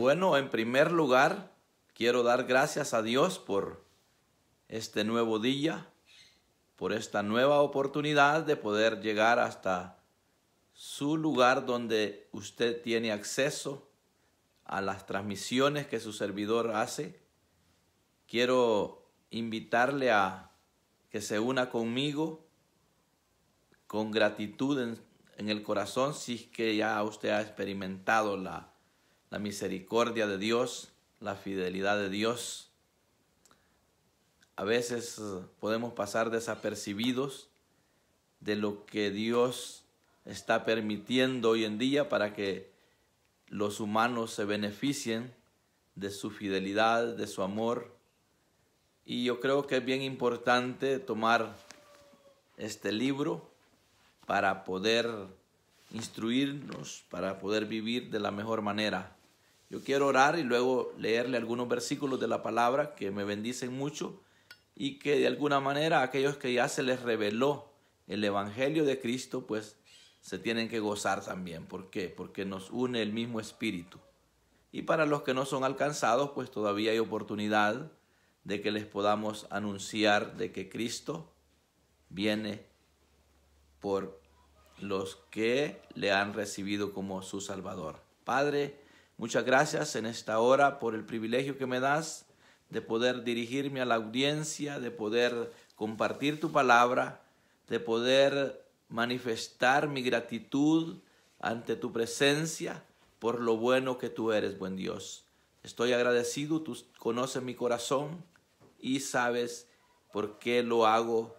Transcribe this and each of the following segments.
Bueno, en primer lugar, quiero dar gracias a Dios por este nuevo día, por esta nueva oportunidad de poder llegar hasta su lugar donde usted tiene acceso a las transmisiones que su servidor hace. Quiero invitarle a que se una conmigo con gratitud en, el corazón si es que ya usted ha experimentado la la misericordia de Dios, la fidelidad de Dios. A veces eh, podemos pasar desapercibidos de lo que Dios está permitiendo hoy en día para que los humanos se beneficien de su fidelidad, de su amor. Y yo creo que es bien importante tomar este libro para poder instruirnos, para poder vivir de la mejor manera. Yo quiero orar y luego leerle algunos versículos de la palabra que me bendicen mucho y que de alguna manera aquellos que ya se les reveló el Evangelio de Cristo, pues se tienen que gozar también. ¿Por qué? Porque nos une el mismo espíritu. Y para los que no son alcanzados, pues todavía hay oportunidad de que les podamos anunciar de que Cristo viene por los que le han recibido como su Salvador. Padre, Muchas gracias en esta hora por el privilegio que me das de poder dirigirme a la audiencia, de poder compartir tu palabra, de poder manifestar mi gratitud ante tu presencia por lo bueno que tú eres, buen Dios. Estoy agradecido, tú conoces mi corazón y sabes por qué lo hago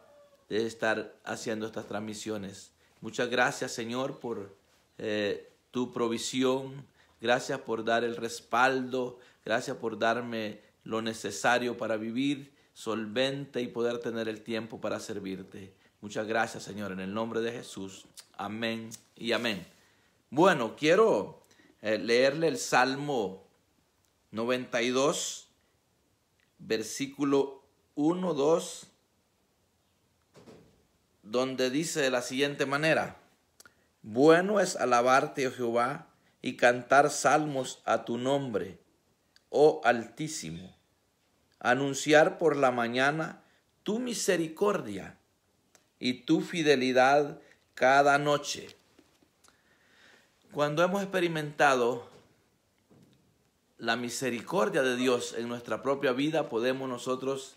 de estar haciendo estas transmisiones. Muchas gracias, Señor, por eh, tu provisión, Gracias por dar el respaldo. Gracias por darme lo necesario para vivir solvente y poder tener el tiempo para servirte. Muchas gracias, Señor, en el nombre de Jesús. Amén y amén. Bueno, quiero eh, leerle el Salmo 92, versículo 1, 2, donde dice de la siguiente manera, bueno es alabarte, oh Jehová, y cantar salmos a tu nombre, oh Altísimo. Anunciar por la mañana tu misericordia y tu fidelidad cada noche. Cuando hemos experimentado la misericordia de Dios en nuestra propia vida, podemos nosotros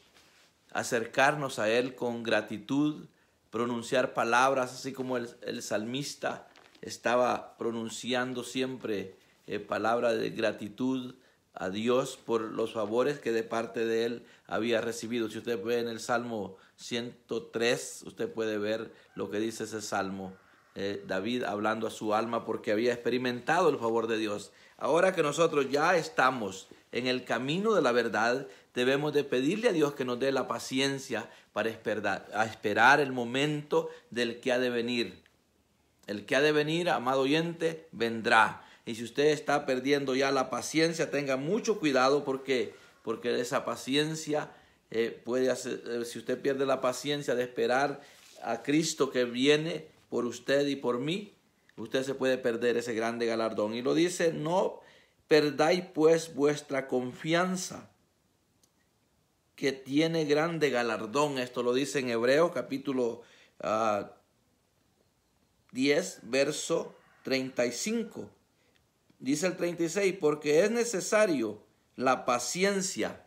acercarnos a Él con gratitud, pronunciar palabras así como el, el salmista estaba pronunciando siempre eh, palabras de gratitud a Dios por los favores que de parte de él había recibido. Si usted ve en el Salmo 103, usted puede ver lo que dice ese Salmo. Eh, David hablando a su alma porque había experimentado el favor de Dios. Ahora que nosotros ya estamos en el camino de la verdad, debemos de pedirle a Dios que nos dé la paciencia para esperar, esperar el momento del que ha de venir. El que ha de venir, amado oyente, vendrá. Y si usted está perdiendo ya la paciencia, tenga mucho cuidado porque, porque esa paciencia eh, puede hacer, eh, si usted pierde la paciencia de esperar a Cristo que viene por usted y por mí, usted se puede perder ese grande galardón. Y lo dice, no perdáis pues vuestra confianza que tiene grande galardón. Esto lo dice en Hebreo capítulo 3. Ah, 10, verso 35. Dice el 36, porque es necesario la paciencia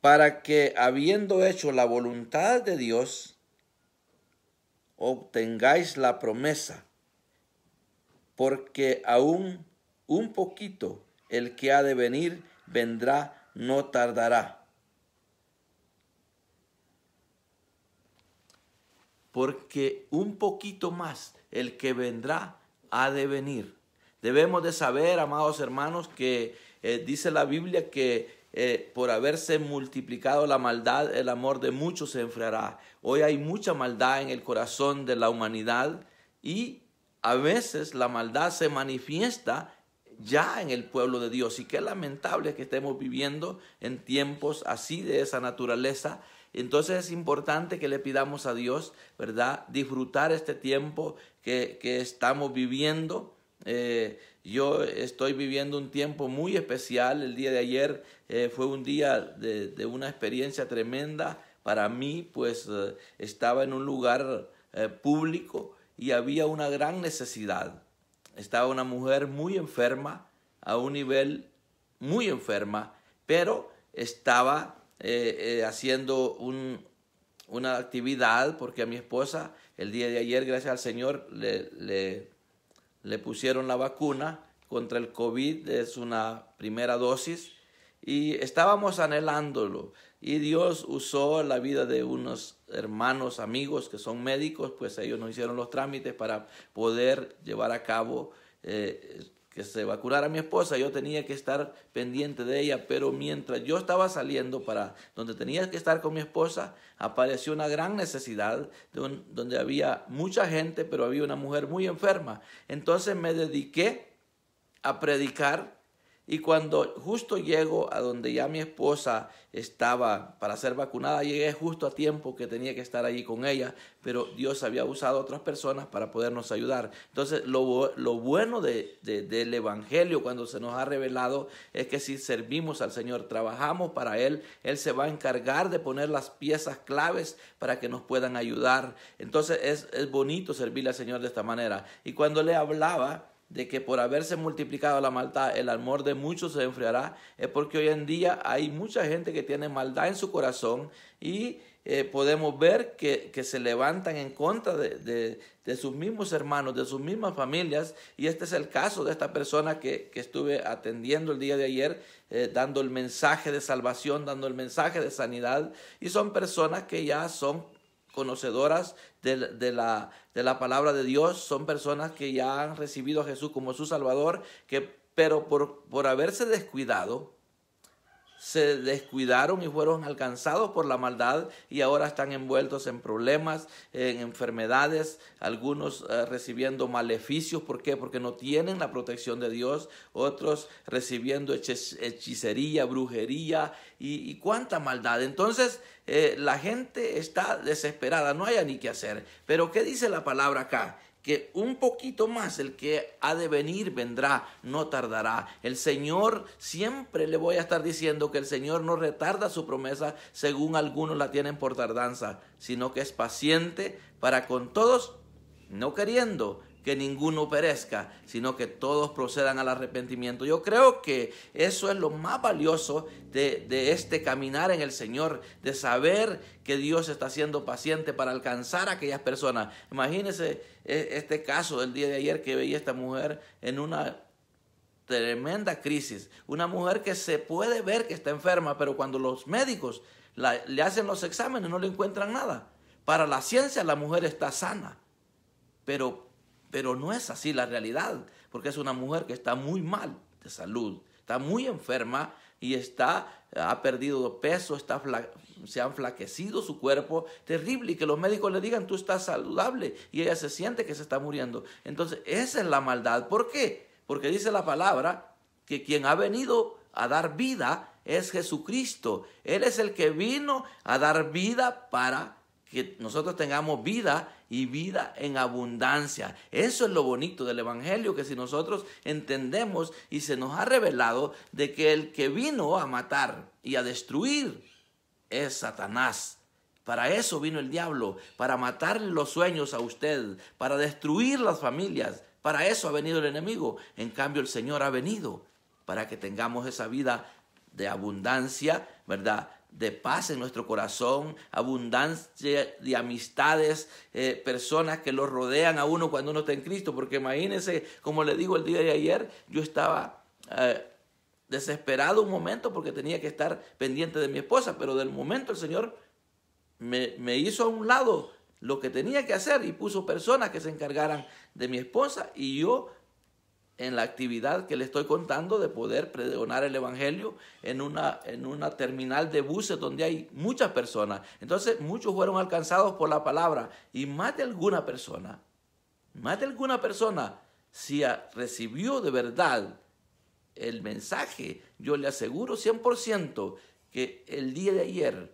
para que habiendo hecho la voluntad de Dios, obtengáis la promesa, porque aún un poquito el que ha de venir vendrá, no tardará. porque un poquito más el que vendrá ha de venir. Debemos de saber, amados hermanos, que eh, dice la Biblia que eh, por haberse multiplicado la maldad, el amor de muchos se enfriará. Hoy hay mucha maldad en el corazón de la humanidad y a veces la maldad se manifiesta ya en el pueblo de Dios. Y qué lamentable que estemos viviendo en tiempos así de esa naturaleza entonces es importante que le pidamos a Dios, ¿verdad? Disfrutar este tiempo que, estamos viviendo. Eh, yo estoy viviendo un tiempo muy especial. El día de ayer eh, fue un día de, una experiencia tremenda para mí, pues eh, estaba en un lugar público y había una gran necesidad. Estaba una mujer muy enferma, a un nivel muy enferma, pero estaba eh, eh, haciendo una actividad porque a mi esposa el día de ayer, gracias al Señor, le, le, pusieron la vacuna contra el COVID, es una primera dosis, y estábamos anhelándolo. Y Dios usó la vida de unos hermanos, amigos que son médicos, pues ellos nos hicieron los trámites para poder llevar a cabo eh, que se va a curar a mi esposa, yo tenía que estar pendiente de ella, pero mientras yo estaba saliendo para donde tenía que estar con mi esposa, apareció una gran necesidad donde había mucha gente, pero había una mujer muy enferma. Entonces me dediqué a predicar y cuando justo llego a donde ya mi esposa estaba para ser vacunada, llegué justo a tiempo que tenía que estar allí con ella, pero Dios había usado a otras personas para podernos ayudar. Entonces, lo, lo bueno del Evangelio cuando se nos ha revelado es que si servimos al Señor, trabajamos para Él, Él se va a encargar de poner las piezas claves para que nos puedan ayudar. Entonces, es, es bonito servirle al Señor de esta manera. Y cuando le hablaba, de que por haberse multiplicado la maldad, el amor de muchos se enfriará, es porque hoy en día hay mucha gente que tiene maldad en su corazón y eh, podemos ver que, se levantan en contra de, sus mismos hermanos, de sus mismas familias, y este es el caso de esta persona que, estuve atendiendo el día de ayer, eh, dando el mensaje de salvación, dando el mensaje de sanidad, y son personas que ya son conocedoras de, de, la, de la palabra de Dios, son personas que ya han recibido a Jesús como su Salvador, que, pero por, por haberse descuidado, se descuidaron y fueron alcanzados por la maldad y ahora están envueltos en problemas, en enfermedades, algunos eh, recibiendo maleficios, ¿por qué? Porque no tienen la protección de Dios, otros recibiendo hechicería, brujería y, cuánta maldad. Entonces eh, la gente está desesperada, no hay ni qué hacer. Pero ¿qué dice la palabra acá? que un poquito más el que ha de venir vendrá, no tardará. El Señor siempre le voy a estar diciendo que el Señor no retarda su promesa según algunos la tienen por tardanza, sino que es paciente para con todos, no queriendo que ninguno perezca, sino que todos procedan al arrepentimiento. Yo creo que eso es lo más valioso de, este caminar en el Señor, de saber que Dios está siendo paciente para alcanzar a aquellas personas. Imagínense e, este caso del día de ayer que veía esta mujer en una tremenda crisis, una mujer que se puede ver que está enferma, pero cuando los médicos le hacen los exámenes no le encuentran nada. Para la ciencia la mujer está sana, pero pero no es así la realidad, porque es una mujer que está muy mal de salud, está muy enferma y está, ha perdido peso, está se ha enflaquecido su cuerpo, terrible, y que los médicos le digan, tú estás saludable, y ella se siente que se está muriendo. Entonces, esa es la maldad. ¿Por qué? Porque dice la palabra que quien ha venido a dar vida es Jesucristo. Él es el que vino a dar vida para que nosotros tengamos vida y vida en abundancia. Eso es lo bonito del Evangelio, que si nosotros entendemos y se nos ha revelado de que el que vino a matar y a destruir es Satanás. Para eso vino el diablo, para matar los sueños a usted, para destruir las familias. Para eso ha venido el enemigo. En cambio, el Señor ha venido para que tengamos esa vida de abundancia, ¿verdad? de paz en nuestro corazón, abundancia de amistades, eh, personas que lo rodean a uno cuando uno está en Cristo. Porque imagínense, como le digo el día de ayer, yo estaba eh, desesperado un momento porque tenía que estar pendiente de mi esposa, pero del momento el Señor me, me hizo a un lado lo que tenía que hacer y puso personas que se encargaran de mi esposa y yo en la actividad que le estoy contando de poder pregonar el Evangelio en una, en una terminal de buses donde hay muchas personas. Entonces muchos fueron alcanzados por la palabra y más de alguna persona, más de alguna persona, si recibió de verdad el mensaje, yo le aseguro 100% que el día de ayer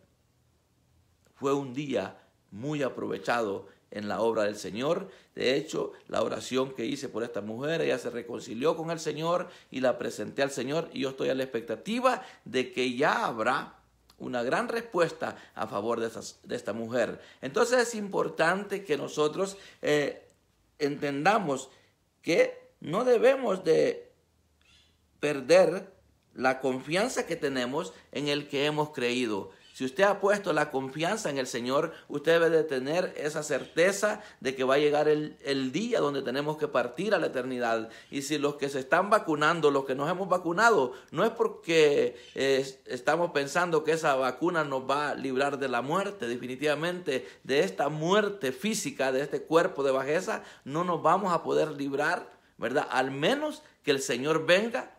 fue un día muy aprovechado en la obra del Señor. De hecho, la oración que hice por esta mujer, ella se reconcilió con el Señor y la presenté al Señor y yo estoy a la expectativa de que ya habrá una gran respuesta a favor de, esta mujer. Entonces es importante que nosotros eh, entendamos que no debemos de perder la confianza que tenemos en el que hemos creído. Si usted ha puesto la confianza en el Señor, usted debe de tener esa certeza de que va a llegar el, día donde tenemos que partir a la eternidad. Y si los que se están vacunando, los que nos hemos vacunado, no es porque eh, estamos pensando que esa vacuna nos va a librar de la muerte, definitivamente de esta muerte física, de este cuerpo de bajeza, no nos vamos a poder librar, ¿verdad? Al menos que el Señor venga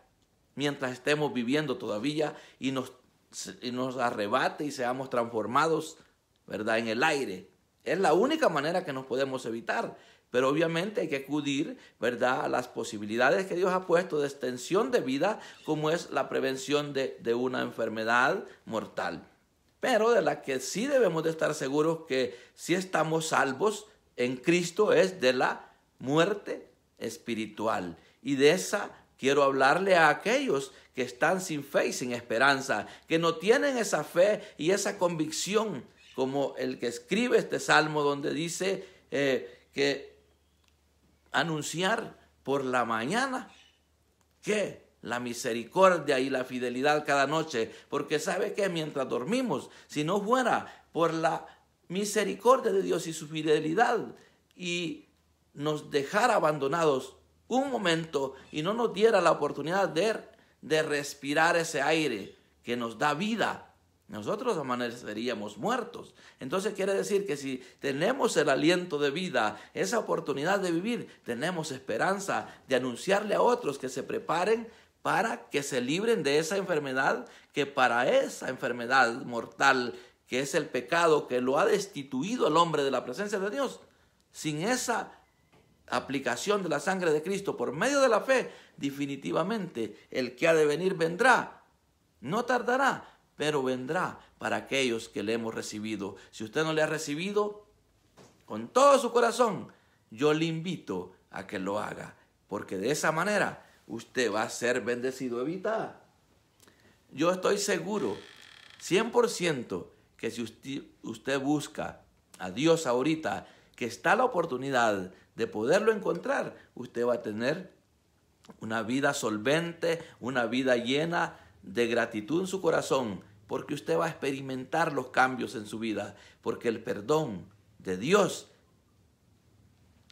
mientras estemos viviendo todavía y nos y nos arrebate y seamos transformados, ¿verdad? En el aire. Es la única manera que nos podemos evitar. Pero obviamente hay que acudir, ¿verdad?, a las posibilidades que Dios ha puesto de extensión de vida, como es la prevención de, una enfermedad mortal. Pero de la que sí debemos de estar seguros que si estamos salvos en Cristo es de la muerte espiritual. Y de esa Quiero hablarle a aquellos que están sin fe y sin esperanza, que no tienen esa fe y esa convicción, como el que escribe este salmo donde dice eh, que anunciar por la mañana que la misericordia y la fidelidad cada noche, porque sabe que mientras dormimos, si no fuera por la misericordia de Dios y su fidelidad y nos dejar abandonados, un momento y no nos diera la oportunidad de, respirar ese aire que nos da vida, nosotros amaneceríamos muertos. Entonces quiere decir que si tenemos el aliento de vida, esa oportunidad de vivir, tenemos esperanza de anunciarle a otros que se preparen para que se libren de esa enfermedad, que para esa enfermedad mortal, que es el pecado que lo ha destituido al hombre de la presencia de Dios, sin esa aplicación de la sangre de Cristo por medio de la fe, definitivamente el que ha de venir vendrá. No tardará, pero vendrá para aquellos que le hemos recibido. Si usted no le ha recibido, con todo su corazón, yo le invito a que lo haga, porque de esa manera usted va a ser bendecido. Evita. Yo estoy seguro, 100%, que si usted, busca a Dios ahorita, que está la oportunidad de poderlo encontrar, usted va a tener una vida solvente, una vida llena de gratitud en su corazón, porque usted va a experimentar los cambios en su vida, porque el perdón de Dios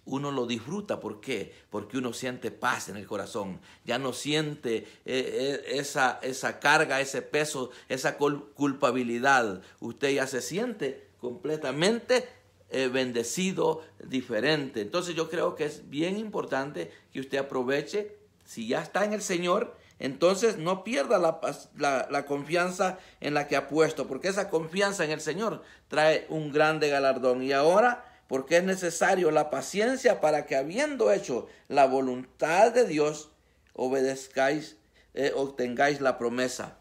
uno lo disfruta. ¿Por qué? Porque uno siente paz en el corazón. Ya no siente eh, eh, esa, esa carga, ese peso, esa culpabilidad. Usted ya se siente completamente eh, bendecido diferente. Entonces yo creo que es bien importante que usted aproveche, si ya está en el Señor, entonces no pierda la, confianza en la que ha puesto, porque esa confianza en el Señor trae un grande galardón. Y ahora, porque es necesario la paciencia para que habiendo hecho la voluntad de Dios, obedezcáis, eh, obtengáis la promesa.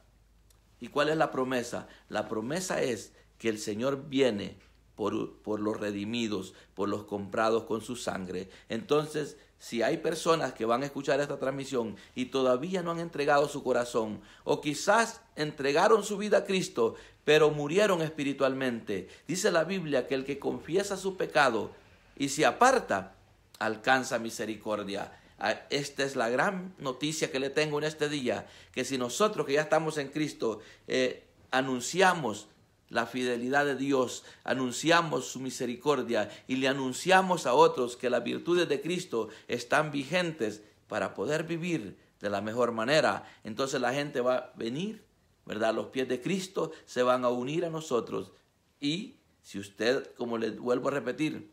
¿Y cuál es la promesa? La promesa es que el Señor viene por, los redimidos, por los comprados con su sangre. Entonces, si hay personas que van a escuchar esta transmisión y todavía no han entregado su corazón, o quizás entregaron su vida a Cristo, pero murieron espiritualmente, dice la Biblia que el que confiesa su pecado y se aparta, alcanza misericordia. Ah, esta es la gran noticia que le tengo en este día, que si nosotros que ya estamos en Cristo eh, anunciamos la fidelidad de Dios, anunciamos su misericordia y le anunciamos a otros que las virtudes de Cristo están vigentes para poder vivir de la mejor manera. Entonces la gente va a venir, ¿verdad? Los pies de Cristo se van a unir a nosotros. Y si usted, como le vuelvo a repetir,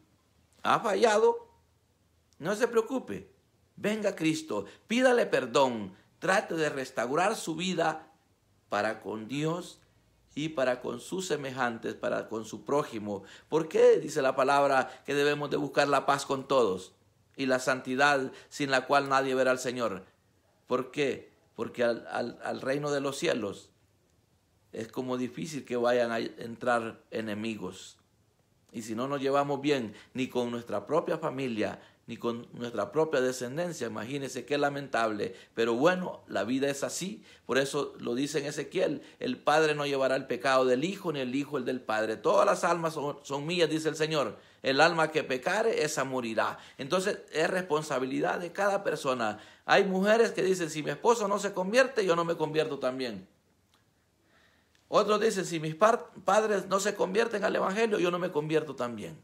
ha fallado, no se preocupe. Venga Cristo, pídale perdón, trate de restaurar su vida para con Dios y para con sus semejantes, para con su prójimo. ¿Por qué dice la palabra que debemos de buscar la paz con todos y la santidad sin la cual nadie verá al Señor? ¿Por qué? Porque al, al reino de los cielos es como difícil que vayan a entrar enemigos. Y si no nos llevamos bien ni con nuestra propia familia, ni con nuestra propia descendencia. Imagínense qué lamentable. Pero bueno, la vida es así. Por eso lo dice en Ezequiel, el Padre no llevará el pecado del Hijo, ni el Hijo el del Padre. Todas las almas son, son mías, dice el Señor. El alma que pecare, esa morirá. Entonces es responsabilidad de cada persona. Hay mujeres que dicen, si mi esposo no se convierte, yo no me convierto también. Otros dicen, si mis padres no se convierten al Evangelio, yo no me convierto también.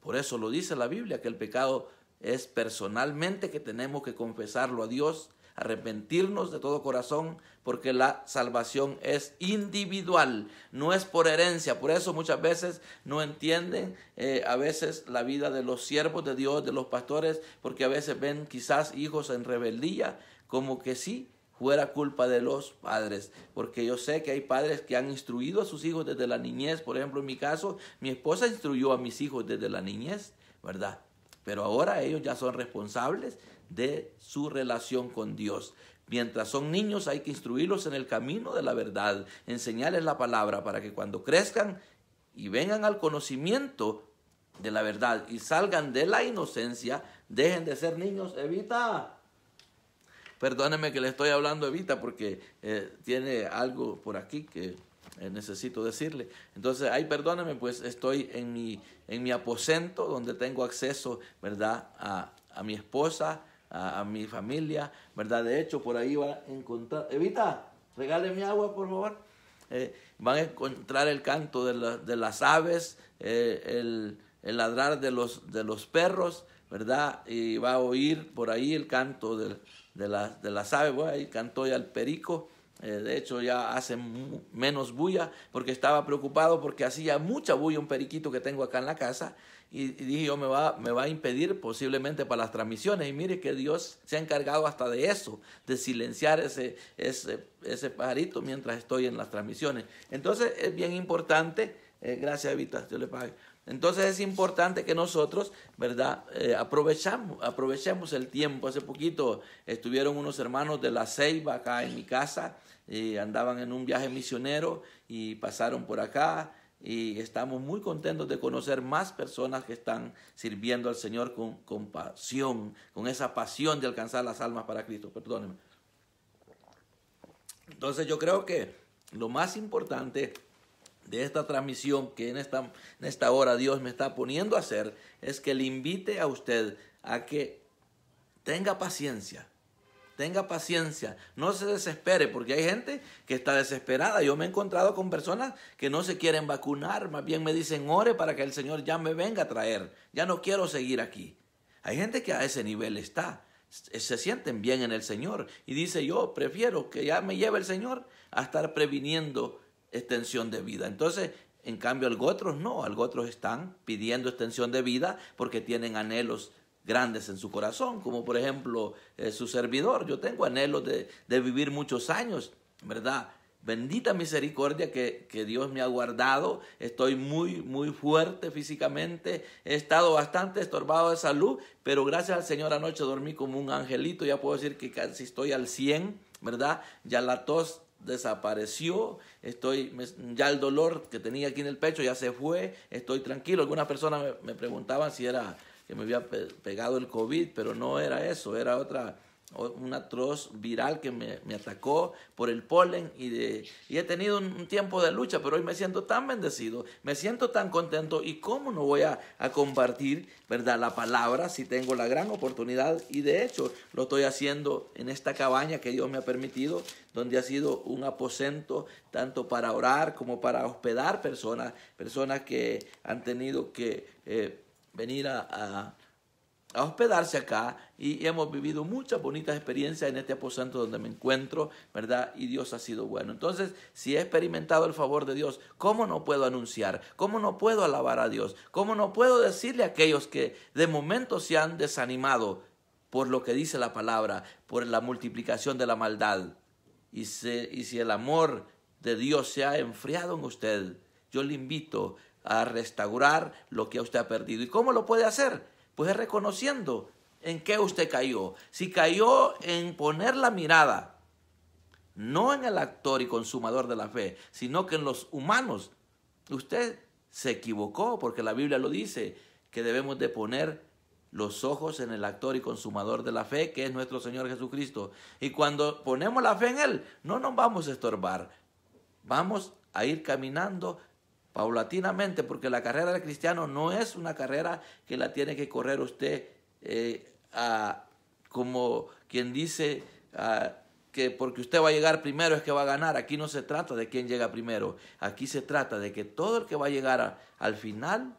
Por eso lo dice la Biblia, que el pecado es personalmente que tenemos que confesarlo a Dios, arrepentirnos de todo corazón, porque la salvación es individual, no es por herencia. Por eso muchas veces no entienden eh, a veces la vida de los siervos de Dios, de los pastores, porque a veces ven quizás hijos en rebeldía, como que sí, fuera culpa de los padres, porque yo sé que hay padres que han instruido a sus hijos desde la niñez, por ejemplo, en mi caso, mi esposa instruyó a mis hijos desde la niñez, ¿verdad? Pero ahora ellos ya son responsables de su relación con Dios. Mientras son niños hay que instruirlos en el camino de la verdad, enseñarles la palabra para que cuando crezcan y vengan al conocimiento de la verdad y salgan de la inocencia, dejen de ser niños, evita. Perdónenme que le estoy hablando Evita porque eh, tiene algo por aquí que eh, necesito decirle. Entonces, ay, perdóname, pues estoy en mi, en mi aposento donde tengo acceso, ¿verdad? A, mi esposa, a, mi familia, ¿verdad? De hecho, por ahí va a encontrar... Evita, regale mi agua, por favor. Eh, van a encontrar el canto de, de las aves, eh, el, ladrar de los, de los perros, ¿verdad? Y va a oír por ahí el canto de, de, de las aves, bueno, ahí cantó ya el perico, eh, de hecho, ya hace menos bulla porque estaba preocupado porque hacía mucha bulla un periquito que tengo acá en la casa. Y, dije yo, me va, a impedir posiblemente para las transmisiones. Y mire que Dios se ha encargado hasta de eso, de silenciar ese, ese, pajarito mientras estoy en las transmisiones. Entonces es bien importante, eh, gracias Evita, Dios le pague. Entonces es importante que nosotros, ¿verdad? Eh, aprovechamos, aprovechemos el tiempo. Hace poquito estuvieron unos hermanos de la Ceiba acá en mi casa andaban en un viaje misionero y pasaron por acá y estamos muy contentos de conocer más personas que están sirviendo al Señor con, compasión, con esa pasión de alcanzar las almas para Cristo, perdónenme. Entonces yo creo que lo más importante de esta transmisión que en esta, en esta hora Dios me está poniendo a hacer es que le invite a usted a que tenga paciencia, tenga paciencia, no se desespere, porque hay gente que está desesperada. Yo me he encontrado con personas que no se quieren vacunar, más bien me dicen, ore para que el Señor ya me venga a traer, ya no quiero seguir aquí. Hay gente que a ese nivel está, se sienten bien en el Señor y dice, yo prefiero que ya me lleve el Señor a estar previniendo extensión de vida. Entonces, en cambio, algunos otros no, algo otros están pidiendo extensión de vida porque tienen anhelos grandes en su corazón, como por ejemplo eh, su servidor. Yo tengo anhelo de, vivir muchos años, ¿verdad? Bendita misericordia que, Dios me ha guardado. Estoy muy, muy fuerte físicamente. He estado bastante estorbado de salud, pero gracias al Señor anoche dormí como un angelito. Ya puedo decir que casi estoy al 100, ¿verdad? Ya la tos desapareció, estoy, ya el dolor que tenía aquí en el pecho ya se fue, estoy tranquilo. Algunas personas me preguntaban si era que me había pegado el COVID, pero no era eso, era otra, un atroz viral que me, atacó por el polen y, de, he tenido un, tiempo de lucha, pero hoy me siento tan bendecido, me siento tan contento y cómo no voy a, compartir, ¿verdad? La palabra si tengo la gran oportunidad y de hecho lo estoy haciendo en esta cabaña que Dios me ha permitido, donde ha sido un aposento tanto para orar como para hospedar personas, personas que han tenido que... Eh, venir a, hospedarse acá y hemos vivido muchas bonitas experiencias en este aposento donde me encuentro, ¿verdad? Y Dios ha sido bueno. Entonces, si he experimentado el favor de Dios, ¿cómo no puedo anunciar? ¿Cómo no puedo alabar a Dios? ¿Cómo no puedo decirle a aquellos que de momento se han desanimado por lo que dice la palabra, por la multiplicación de la maldad? Y, y si el amor de Dios se ha enfriado en usted, yo le invito a restaurar lo que usted ha perdido. ¿Y cómo lo puede hacer? Pues reconociendo en qué usted cayó. Si cayó en poner la mirada, no en el actor y consumador de la fe, sino que en los humanos, usted se equivocó, porque la Biblia lo dice, que debemos de poner los ojos en el actor y consumador de la fe, que es nuestro Señor Jesucristo. Y cuando ponemos la fe en Él, no nos vamos a estorbar, vamos a ir caminando paulatinamente, porque la carrera del cristiano no es una carrera que la tiene que correr usted eh, como quien dice que porque usted va a llegar primero es que va a ganar. Aquí no se trata de quién llega primero, aquí se trata de que todo el que va a llegar al final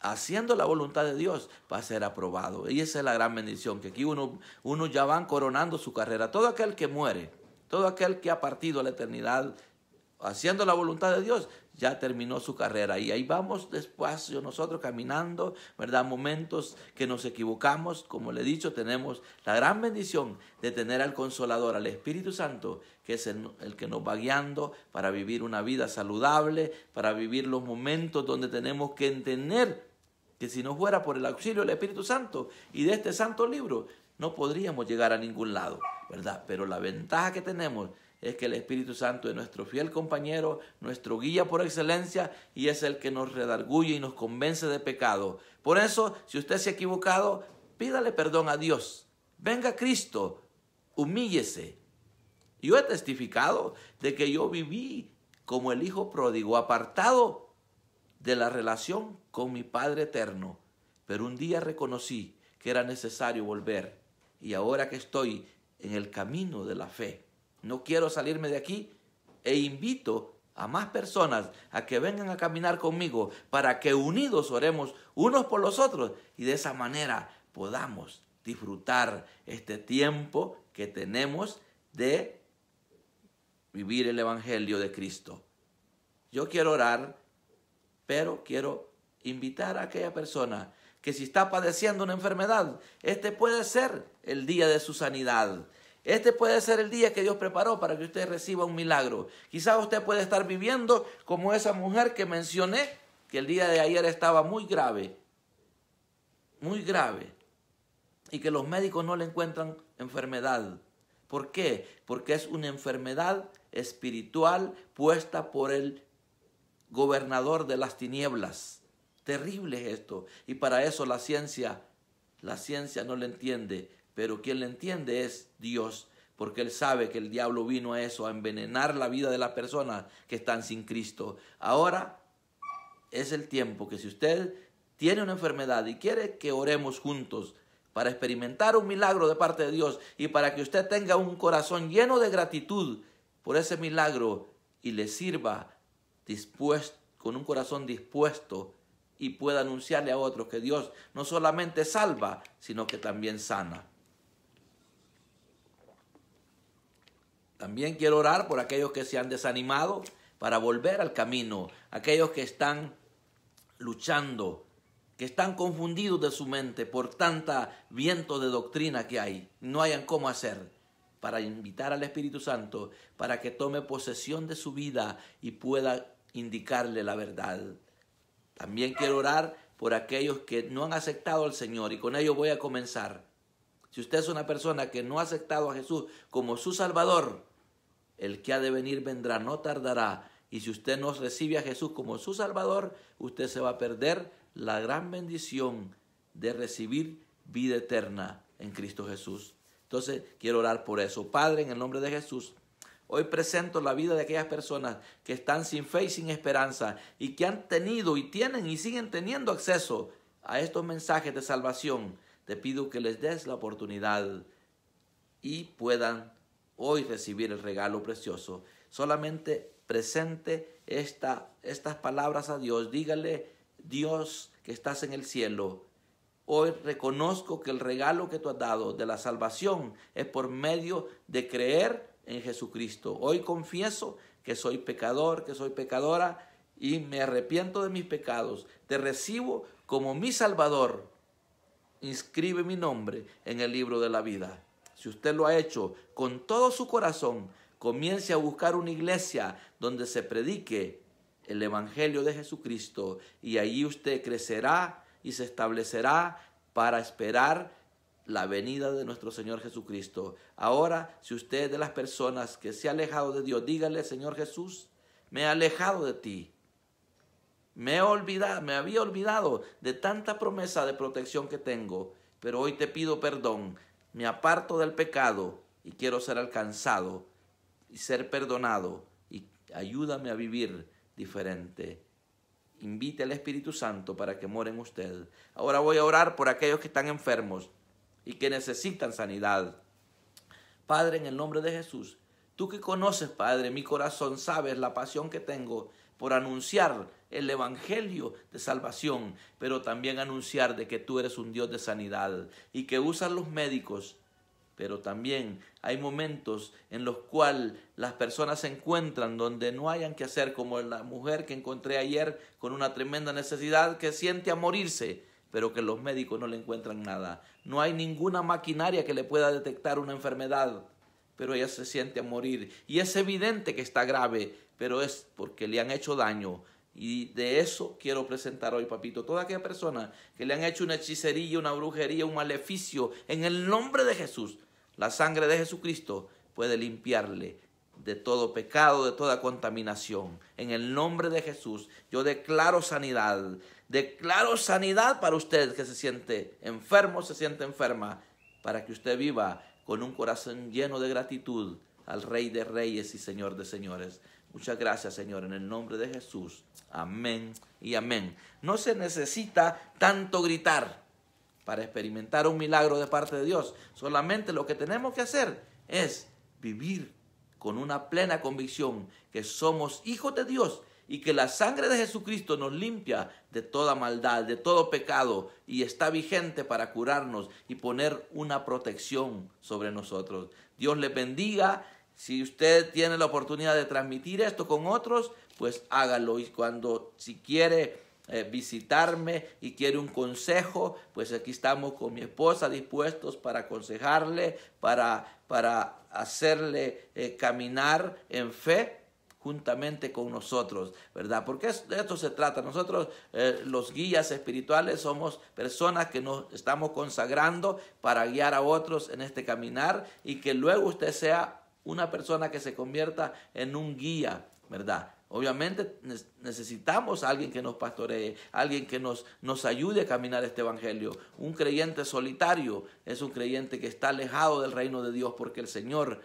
haciendo la voluntad de Dios va a ser aprobado. Y esa es la gran bendición, que aquí uno, uno ya van coronando su carrera. Todo aquel que muere, todo aquel que ha partido a la eternidad haciendo la voluntad de Dios, ya terminó su carrera. Y ahí vamos despacio nosotros caminando, ¿verdad? Momentos que nos equivocamos, como le he dicho, tenemos la gran bendición de tener al Consolador, al Espíritu Santo, que es el, el, que nos va guiando para vivir una vida saludable, para vivir los momentos donde tenemos que entender que si no fuera por el auxilio del Espíritu Santo y de este santo libro, no podríamos llegar a ningún lado, ¿verdad? Pero la ventaja que tenemos es que el Espíritu Santo es nuestro fiel compañero, nuestro guía por excelencia y es el que nos redarguye y nos convence de pecado. Por eso, si usted se ha equivocado, pídale perdón a Dios. Venga Cristo, humíllese. Yo he testificado de que yo viví como el hijo pródigo, apartado de la relación con mi Padre eterno. Pero un día reconocí que era necesario volver y ahora que estoy en el camino de la fe, no quiero salirme de aquí e invito a más personas a que vengan a caminar conmigo para que unidos oremos unos por los otros y de esa manera podamos disfrutar este tiempo que tenemos de vivir el Evangelio de Cristo. Yo quiero orar, pero quiero invitar a aquella persona que si está padeciendo una enfermedad, este puede ser el día de su sanidad. Este puede ser el día que Dios preparó para que usted reciba un milagro. Quizás usted puede estar viviendo como esa mujer que mencioné, que el día de ayer estaba muy grave, muy grave, y que los médicos no le encuentran enfermedad. ¿Por qué? Porque es una enfermedad espiritual puesta por el gobernador de las tinieblas. Terrible es esto. Y para eso la ciencia, la ciencia no le entiende pero quien le entiende es Dios, porque él sabe que el diablo vino a eso, a envenenar la vida de las personas que están sin Cristo. Ahora es el tiempo que si usted tiene una enfermedad y quiere que oremos juntos para experimentar un milagro de parte de Dios y para que usted tenga un corazón lleno de gratitud por ese milagro y le sirva con un corazón dispuesto y pueda anunciarle a otros que Dios no solamente salva, sino que también sana. También quiero orar por aquellos que se han desanimado para volver al camino, aquellos que están luchando, que están confundidos de su mente por tanta viento de doctrina que hay, no hayan cómo hacer, para invitar al Espíritu Santo para que tome posesión de su vida y pueda indicarle la verdad. También quiero orar por aquellos que no han aceptado al Señor y con ello voy a comenzar si usted es una persona que no ha aceptado a Jesús como su Salvador, el que ha de venir vendrá, no tardará. Y si usted no recibe a Jesús como su Salvador, usted se va a perder la gran bendición de recibir vida eterna en Cristo Jesús. Entonces, quiero orar por eso. Padre, en el nombre de Jesús. Hoy presento la vida de aquellas personas que están sin fe y sin esperanza y que han tenido y tienen y siguen teniendo acceso a estos mensajes de salvación te pido que les des la oportunidad y puedan hoy recibir el regalo precioso. Solamente presente estas palabras a Dios. Dígale, Dios que estás en el cielo, hoy reconozco que el regalo que tú has dado de la salvación es por medio de creer en Jesucristo. Hoy confieso que soy pecador, que soy pecadora y me arrepiento de mis pecados. Te recibo como mi Salvador inscribe mi nombre en el libro de la vida. Si usted lo ha hecho con todo su corazón, comience a buscar una iglesia donde se predique el Evangelio de Jesucristo y allí usted crecerá y se establecerá para esperar la venida de nuestro Señor Jesucristo. Ahora, si usted es de las personas que se ha alejado de Dios, dígale, Señor Jesús, me he alejado de ti me había olvidado de tanta promesa de protección que tengo, pero hoy te pido perdón. Me aparto del pecado y quiero ser alcanzado y ser perdonado y ayúdame a vivir diferente. Invite al Espíritu Santo para que more en usted. Ahora voy a orar por aquellos que están enfermos y que necesitan sanidad. Padre, en el nombre de Jesús, Tú que conoces, Padre, mi corazón, sabes la pasión que tengo por anunciar el Evangelio de salvación, pero también anunciar de que tú eres un Dios de sanidad y que usan los médicos. Pero también hay momentos en los cuales las personas se encuentran donde no hayan que hacer, como la mujer que encontré ayer con una tremenda necesidad que siente a morirse, pero que los médicos no le encuentran nada. No hay ninguna maquinaria que le pueda detectar una enfermedad pero ella se siente a morir. Y es evidente que está grave, pero es porque le han hecho daño. Y de eso quiero presentar hoy, papito. Toda aquella persona que le han hecho una hechicería, una brujería, un maleficio, en el nombre de Jesús, la sangre de Jesucristo puede limpiarle de todo pecado, de toda contaminación. En el nombre de Jesús, yo declaro sanidad. Declaro sanidad para usted que se siente enfermo, se siente enferma, para que usted viva con un corazón lleno de gratitud al Rey de Reyes y Señor de Señores. Muchas gracias, Señor, en el nombre de Jesús. Amén y amén. No se necesita tanto gritar para experimentar un milagro de parte de Dios. Solamente lo que tenemos que hacer es vivir con una plena convicción que somos hijos de Dios y que la sangre de Jesucristo nos limpia de toda maldad, de todo pecado y está vigente para curarnos y poner una protección sobre nosotros. Dios le bendiga. Si usted tiene la oportunidad de transmitir esto con otros, pues hágalo. Y cuando, si quiere eh, visitarme y quiere un consejo, pues aquí estamos con mi esposa dispuestos para aconsejarle, para, para hacerle eh, caminar en fe juntamente con nosotros, ¿verdad? Porque de esto se trata. Nosotros, eh, los guías espirituales, somos personas que nos estamos consagrando para guiar a otros en este caminar y que luego usted sea una persona que se convierta en un guía, ¿verdad? Obviamente necesitamos a alguien que nos pastoree, alguien que nos, nos ayude a caminar este evangelio. Un creyente solitario es un creyente que está alejado del reino de Dios porque el Señor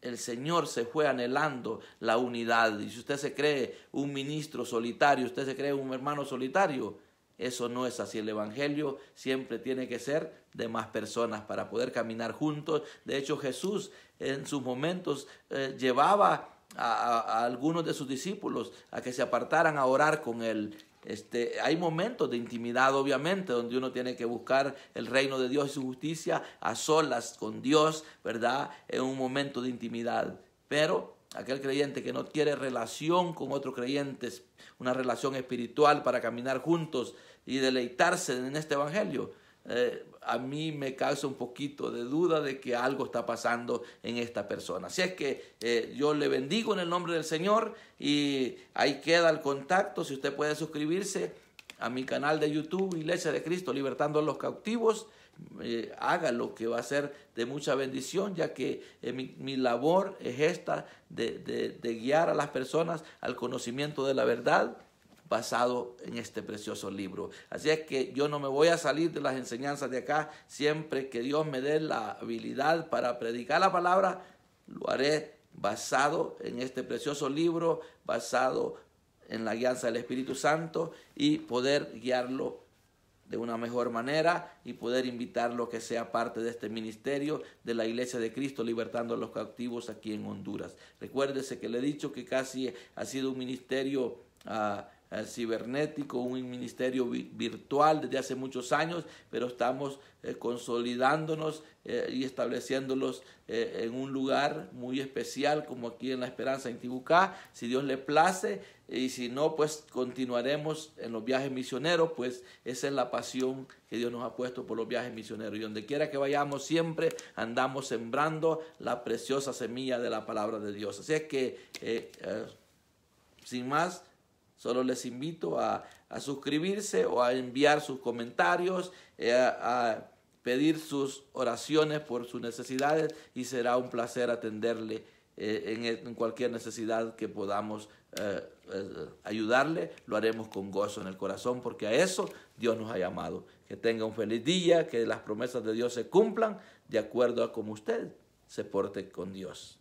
el Señor se fue anhelando la unidad. Y si usted se cree un ministro solitario, usted se cree un hermano solitario, eso no es así. El Evangelio siempre tiene que ser de más personas para poder caminar juntos. De hecho, Jesús en sus momentos eh, llevaba a, algunos de sus discípulos a que se apartaran a orar con él. Este, hay momentos de intimidad, obviamente, donde uno tiene que buscar el reino de Dios y su justicia a solas con Dios, ¿verdad? En un momento de intimidad. Pero aquel creyente que no quiere relación con otros creyentes, una relación espiritual para caminar juntos y deleitarse en este Evangelio, eh, a mí me causa un poquito de duda de que algo está pasando en esta persona. Así es que eh, yo le bendigo en el nombre del Señor y ahí queda el contacto. Si usted puede suscribirse a mi canal de YouTube, Iglesia de Cristo, Libertando a los Cautivos, eh, haga lo que va a ser de mucha bendición, ya que mi, labor es esta de guiar a las personas al conocimiento de la verdad basado en este precioso libro. Así es que yo no me voy a salir de las enseñanzas de acá, siempre que Dios me dé la habilidad para predicar la palabra, lo haré basado en este precioso libro, basado en la guianza del Espíritu Santo y poder guiarlo de una mejor manera y poder invitarlo a que sea parte de este ministerio de la Iglesia de Cristo libertando a los cautivos aquí en Honduras. Recuérdese que le he dicho que casi ha sido un ministerio a ah, cibernético, un ministerio virtual desde hace muchos años, pero estamos eh, consolidándonos eh, y estableciéndolos eh, en un lugar muy especial como aquí en La Esperanza, en Tibucá, si Dios le place, y si no, pues continuaremos en los viajes misioneros, pues esa es la pasión que Dios nos ha puesto por los viajes misioneros. Y donde quiera que vayamos, siempre andamos sembrando la preciosa semilla de la palabra de Dios. Así es que, sin más, Solo les invito a, suscribirse o a enviar sus comentarios, eh, a pedir sus oraciones por sus necesidades y será un placer atenderle eh, en, cualquier necesidad que podamos eh, ayudarle. Lo haremos con gozo en el corazón porque a eso Dios nos ha llamado. Que tenga un feliz día, que las promesas de Dios se cumplan de acuerdo a como usted se porte con Dios.